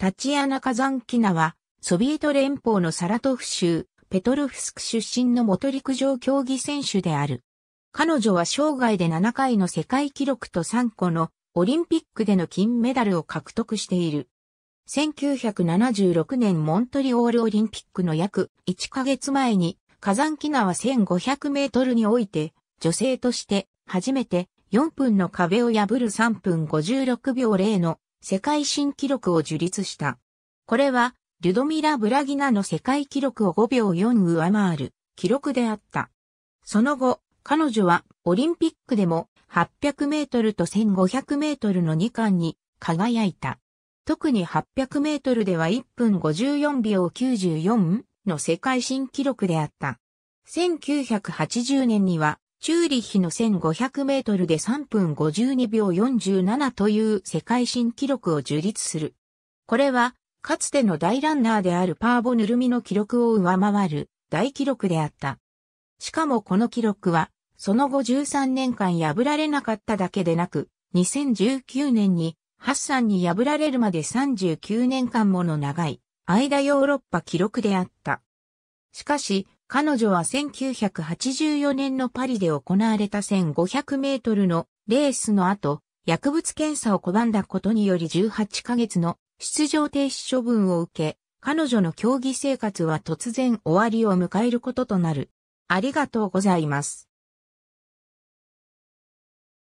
タチアナ・カザンキナは、ソビエト連邦のサラトフ州、ペトロフスク出身の元陸上競技選手である。彼女は生涯で7回の世界記録と3個のオリンピックでの金メダルを獲得している。1976年モントリオールオリンピックの約1ヶ月前に、カザンキナは1500メートルにおいて、女性として初めて4分の壁を破る3分56秒0の世界新記録を樹立した。これは、リュドミラ・ブラギナの世界記録を5秒4上回る記録であった。その後、彼女はオリンピックでも800メートルと1500メートルの2冠に輝いた。特に800メートルでは1分54秒94の世界新記録であった。1980年にはチューリッヒの1500メートルで3分52秒47という世界新記録を樹立する。これは、かつての大ランナーであるパーボヌルミの記録を上回る大記録であった。しかもこの記録は、その後13年間破られなかっただけでなく、2019年にハッサンに破られるまで39年間もの長い間ヨーロッパ記録であった。しかし、彼女は1984年のパリで行われた1500メートルのレースの後、薬物検査を拒んだことにより18ヶ月の出場停止処分を受け、彼女の競技生活は突然終わりを迎えることとなる。ありがとうございます。